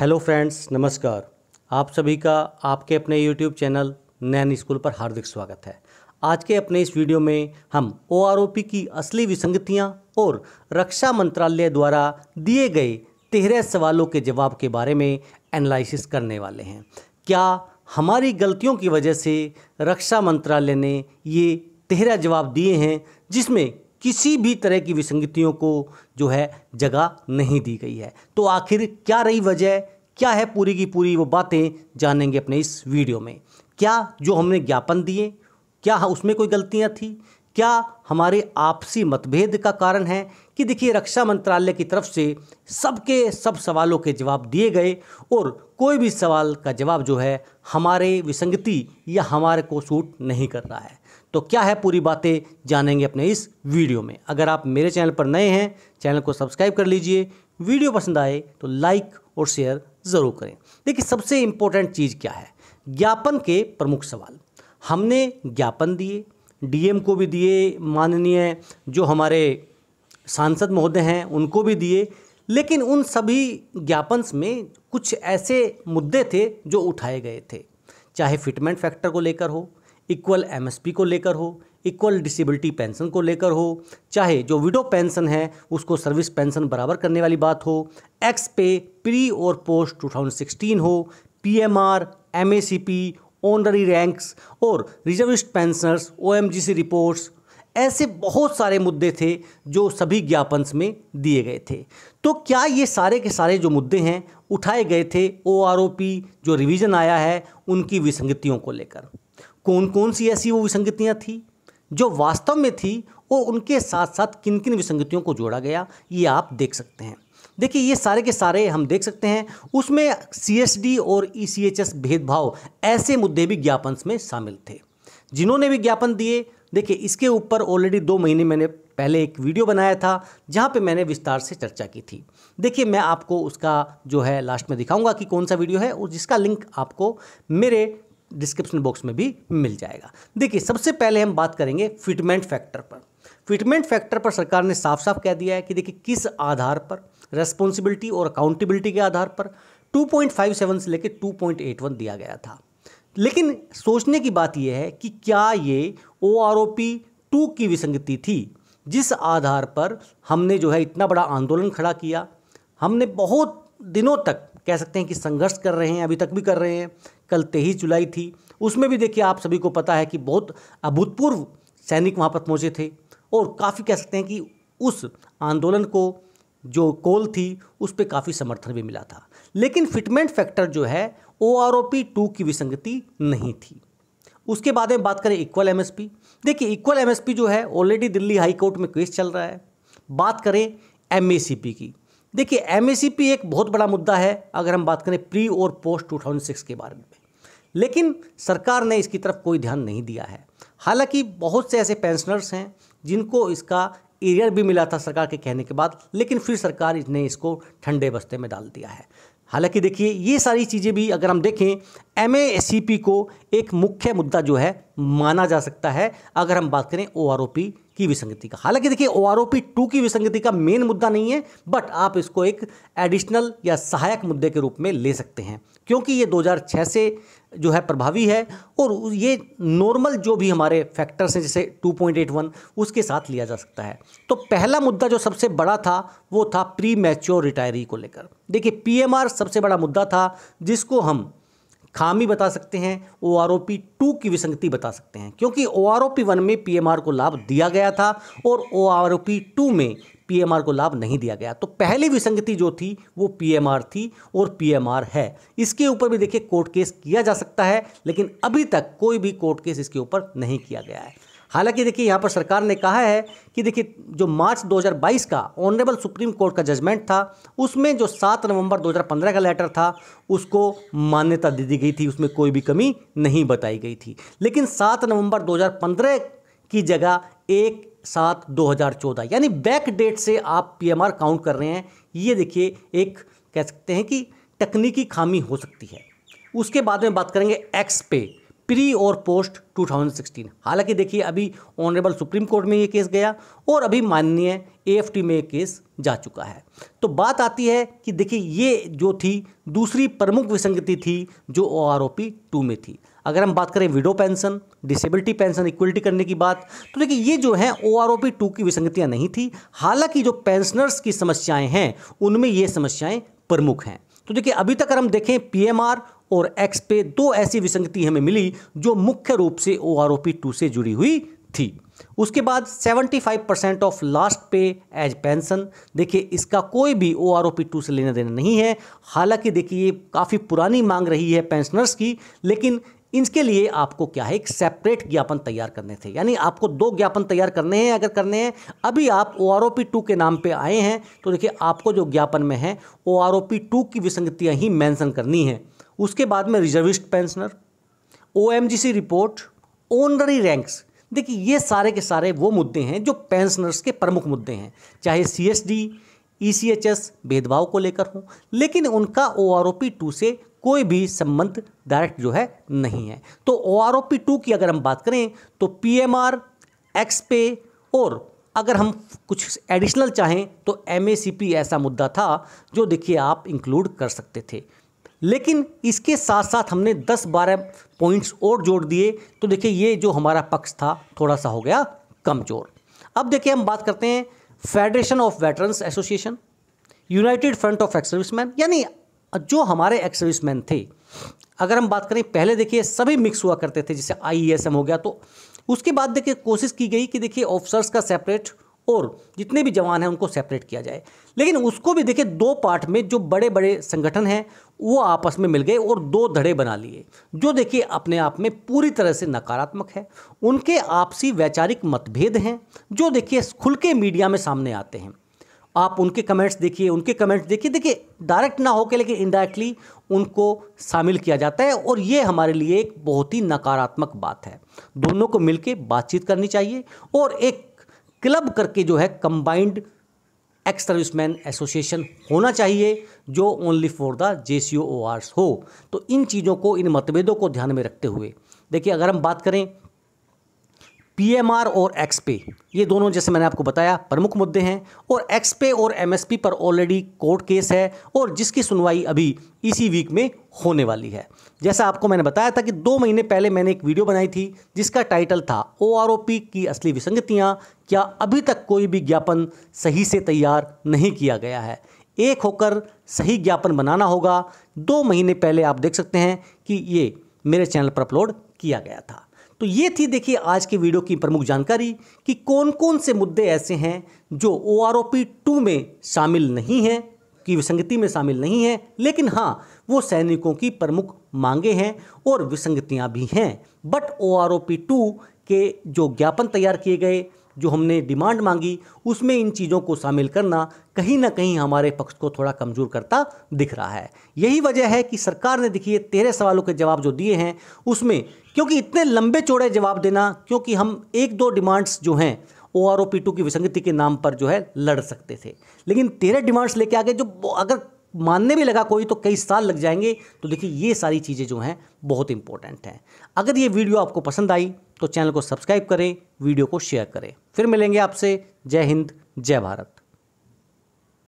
hello friends नमस्कार आप सभी का आपके अपने यूट्यूब चैनल नैन स्कूल पर हार्दिक स्वागत है आज के अपने इस वीडियो में हम ओ की असली विसंगतियां और रक्षा मंत्रालय द्वारा दिए गए तेरह सवालों के जवाब के बारे में एनालिसिस करने वाले हैं क्या हमारी गलतियों की वजह से रक्षा मंत्रालय ने ये तेरह जवाब दिए हैं जिसमें किसी भी तरह की विसंगतियों को जो है जगह नहीं दी गई है तो आखिर क्या रही वजह क्या है पूरी की पूरी वो बातें जानेंगे अपने इस वीडियो में क्या जो हमने ज्ञापन दिए क्या उसमें कोई गलतियाँ थी क्या हमारे आपसी मतभेद का कारण है कि देखिए रक्षा मंत्रालय की तरफ से सबके सब सवालों के जवाब दिए गए और कोई भी सवाल का जवाब जो है हमारे विसंगति या हमारे को सूट नहीं कर रहा है तो क्या है पूरी बातें जानेंगे अपने इस वीडियो में अगर आप मेरे चैनल पर नए हैं चैनल को सब्सक्राइब कर लीजिए वीडियो पसंद आए तो लाइक और शेयर ज़रूर करें देखिए सबसे इम्पोर्टेंट चीज़ क्या है ज्ञापन के प्रमुख सवाल हमने ज्ञापन दिए डीएम को भी दिए माननीय जो हमारे सांसद महोदय हैं उनको भी दिए लेकिन उन सभी ज्ञापन्स में कुछ ऐसे मुद्दे थे जो उठाए गए थे चाहे फिटमेंट फैक्टर को लेकर हो इक्वल एमएसपी को लेकर हो इक्वल डिसेबिलिटी पेंशन को लेकर हो चाहे जो विडो पेंशन है उसको सर्विस पेंशन बराबर करने वाली बात हो एक्स पे प्री और पोस्ट 2016 हो पीएमआर एमएसीपी ऑनररी रैंक्स और रिजर्विस्ट पेंशनर्स ओएमजीसी रिपोर्ट्स ऐसे बहुत सारे मुद्दे थे जो सभी ज्ञापन में दिए गए थे तो क्या ये सारे के सारे जो मुद्दे हैं उठाए गए थे ओ जो रिवीजन आया है उनकी विसंगतियों को लेकर कौन कौन सी ऐसी वो विसंगतियाँ थी जो वास्तव में थी और उनके साथ साथ किन किन विसंगतियों को जोड़ा गया ये आप देख सकते हैं देखिए ये सारे के सारे हम देख सकते हैं उसमें सी और ई e भेदभाव ऐसे मुद्दे भी ज्ञापन में शामिल थे जिन्होंने भी ज्ञापन दिए देखिए इसके ऊपर ऑलरेडी दो महीने मैंने पहले एक वीडियो बनाया था जहाँ पे मैंने विस्तार से चर्चा की थी देखिए मैं आपको उसका जो है लास्ट में दिखाऊंगा कि कौन सा वीडियो है और जिसका लिंक आपको मेरे डिस्क्रिप्शन बॉक्स में भी मिल जाएगा देखिए सबसे पहले हम बात करेंगे फिटमेंट फैक्टर पर फिटमेंट फैक्टर पर सरकार ने साफ साफ कह दिया है कि देखिए किस आधार पर रेस्पॉन्सिबिलिटी और अकाउंटेबिलिटी के आधार पर 2.57 से लेकर 2.81 दिया गया था लेकिन सोचने की बात यह है कि क्या ये O R O P two की विसंगति थी जिस आधार पर हमने जो है इतना बड़ा आंदोलन खड़ा किया हमने बहुत दिनों तक कह सकते हैं कि संघर्ष कर रहे हैं अभी तक भी कर रहे हैं कल तेईस जुलाई थी उसमें भी देखिए आप सभी को पता है कि बहुत अभूतपूर्व सैनिक वहाँ पर पहुँचे थे और काफ़ी कह सकते हैं कि उस आंदोलन को जो कोल थी उस पर काफ़ी समर्थन भी मिला था लेकिन फिटमेंट फैक्टर जो है O R O P two की विसंगति नहीं थी उसके बाद में बात करें इक्वल एमएसपी देखिए इक्वल एम एस पी जो है ऑलरेडी दिल्ली हाई कोर्ट में केस चल रहा है बात करें एम ए सी पी की देखिए एम एक बहुत बड़ा मुद्दा है अगर हम बात करें प्री और पोस्ट 2006 के बारे में लेकिन सरकार ने इसकी तरफ कोई ध्यान नहीं दिया है हालांकि बहुत से ऐसे पेंशनर्स हैं जिनको इसका एरियर भी मिला था सरकार के कहने के बाद लेकिन फिर सरकार ने इसको ठंडे बस्ते में डाल दिया है हालांकि देखिए ये सारी चीज़ें भी अगर हम देखें एम को एक मुख्य मुद्दा जो है माना जा सकता है अगर हम बात करें ओ की विसंगति का हालांकि देखिए ओ आर टू की विसंगति का मेन मुद्दा नहीं है बट आप इसको एक एडिशनल या सहायक मुद्दे के रूप में ले सकते हैं क्योंकि ये 2006 से जो है प्रभावी है और ये नॉर्मल जो भी हमारे फैक्टर्स हैं जैसे 2.81 उसके साथ लिया जा सकता है तो पहला मुद्दा जो सबसे बड़ा था वो था प्री मैच्योर रिटायरी को लेकर देखिए पीएमआर सबसे बड़ा मुद्दा था जिसको हम खामी बता सकते हैं O R O P two की विसंगति बता सकते हैं क्योंकि O R O P one में पी एम आर को लाभ दिया गया था और O R O P two में पी एम आर को लाभ नहीं दिया गया तो पहली विसंगति जो थी वो पी एम आर थी और पी एम आर है इसके ऊपर भी देखिए कोर्ट केस किया जा सकता है लेकिन अभी तक कोई भी कोर्ट केस इसके ऊपर नहीं किया गया है हालांकि देखिए यहाँ पर सरकार ने कहा है कि देखिए जो मार्च 2022 का ऑनरेबल सुप्रीम कोर्ट का जजमेंट था उसमें जो 7 नवंबर 2015 का लेटर था उसको मान्यता दे दी गई थी उसमें कोई भी कमी नहीं बताई गई थी लेकिन 7 नवंबर 2015 की जगह एक सात 2014 यानी बैक डेट से आप पीएमआर काउंट कर रहे हैं ये देखिए एक कह सकते हैं कि तकनीकी खामी हो सकती है उसके बाद में बात करेंगे एक्स पे प्री और पोस्ट 2016 हालांकि देखिए अभी ऑनरेबल सुप्रीम कोर्ट में ये केस गया और अभी माननीय एएफटी में ये केस जा चुका है तो बात आती है कि देखिए ये जो थी दूसरी प्रमुख विसंगति थी जो O R O P two में थी अगर हम बात करें widow pension disability pension equality करने की बात तो देखिए ये जो है O R O P two की विसंगतियाँ नहीं थी हालांकि जो पेंशनर्स की समस्याएँ हैं उनमें ये समस्याएँ प्रमुख हैं तो देखिए अभी तक अगर हम देखें पीएमआर और एक्स पे दो ऐसी विसंगति हमें मिली जो मुख्य रूप से O R O P two से जुड़ी हुई थी उसके बाद 75 percent of last pay age pension देखिए इसका कोई भी O R O P two से लेना देना नहीं है हालांकि देखिए ये काफ़ी पुरानी मांग रही है पेंशनर्स की लेकिन इसके लिए आपको क्या है एक सेपरेट ज्ञापन तैयार करने थे यानी आपको दो ज्ञापन तैयार करने हैं अगर करने हैं अभी आप O R O P two के नाम पे आए हैं तो देखिए आपको जो ज्ञापन में है O R O P two की विसंगतियाँ ही मेंशन करनी है उसके बाद में reservist pensioner O report honorary ranks देखिए ये सारे के सारे वो मुद्दे हैं जो पेंशनर्स के प्रमुख मुद्दे हैं चाहे C S D E C H S भेदभाव को लेकर हों लेकिन उनका O R O P two से कोई भी संबंध डायरेक्ट जो है नहीं है तो O R O P two की अगर हम बात करें तो पी एम आर एक्स पे और अगर हम कुछ एडिशनल चाहें तो एम ए सी पी ऐसा मुद्दा था जो देखिए आप इंक्लूड कर सकते थे लेकिन इसके साथ साथ हमने 10-12 पॉइंट्स और जोड़ दिए तो देखिए ये जो हमारा पक्ष था थोड़ा सा हो गया कमज़ोर अब देखिए हम बात करते हैं federation of veterans association united front of ex servicemen यानी जो हमारे एक्स सर्विसमैन थे अगर हम बात करें पहले देखिए सभी मिक्स हुआ करते थे जैसे आई e हो गया तो उसके बाद देखिए कोशिश की गई कि देखिए ऑफिसर्स का सेपरेट और जितने भी जवान हैं उनको सेपरेट किया जाए लेकिन उसको भी देखिए दो पार्ट में जो बड़े बड़े संगठन हैं वो आपस में मिल गए और दो धड़े बना लिए जो देखिए अपने आप में पूरी तरह से नकारात्मक है उनके आपसी वैचारिक मतभेद हैं जो देखिए खुल के मीडिया में सामने आते हैं आप उनके कमेंट्स देखिए उनके कमेंट्स देखिए देखिए डायरेक्ट ना होकर लेकिन इनडायरेक्टली उनको शामिल किया जाता है और ये हमारे लिए एक बहुत ही नकारात्मक बात है दोनों को मिलकर बातचीत करनी चाहिए और एक क्लब करके जो है कंबाइंड एक्स सर्विसमैन एसोसिएशन होना चाहिए जो only for the J C ORs हो तो इन चीज़ों को इन मतभेदों को ध्यान में रखते हुए देखिए अगर हम बात करें पीएमआर और एक्स पे ये दोनों जैसे मैंने आपको बताया प्रमुख मुद्दे हैं और एक्स पे और एमएसपी पर ऑलरेडी कोर्ट केस है और जिसकी सुनवाई अभी इसी वीक में होने वाली है जैसा आपको मैंने बताया था कि दो महीने पहले मैंने एक वीडियो बनाई थी जिसका टाइटल था ओ की असली विसंगतियाँ क्या अभी तक कोई भी ज्ञापन सही से तैयार नहीं किया गया है एक होकर सही ज्ञापन बनाना होगा दो महीने पहले आप देख सकते हैं कि ये मेरे चैनल पर अपलोड किया गया था तो ये थी देखिए आज के वीडियो की प्रमुख जानकारी कि कौन कौन से मुद्दे ऐसे हैं जो O R O P two में शामिल नहीं हैं की विसंगति में शामिल नहीं है लेकिन हाँ वो सैनिकों की प्रमुख मांगे हैं और विसंगतियाँ भी हैं but O R O P two के जो ज्ञापन तैयार किए गए जो हमने डिमांड मांगी उसमें इन चीज़ों को शामिल करना कहीं ना कहीं हमारे पक्ष को थोड़ा कमज़ोर करता दिख रहा है यही वजह है कि सरकार ने देखिए तेरह सवालों के जवाब जो दिए हैं उसमें क्योंकि इतने लंबे चौड़े जवाब देना क्योंकि हम एक दो डिमांड्स जो हैं O R O P two की विसंगति के नाम पर जो है लड़ सकते थे लेकिन तेरह डिमांड्स लेके आगे जो अगर मानने भी लगा कोई तो कई साल लग जाएंगे तो देखिए ये सारी चीज़ें जो हैं बहुत इंपॉर्टेंट हैं अगर ये वीडियो आपको पसंद आई तो चैनल को सब्सक्राइब करें वीडियो को शेयर करें फिर मिलेंगे आपसे जय हिंद जय भारत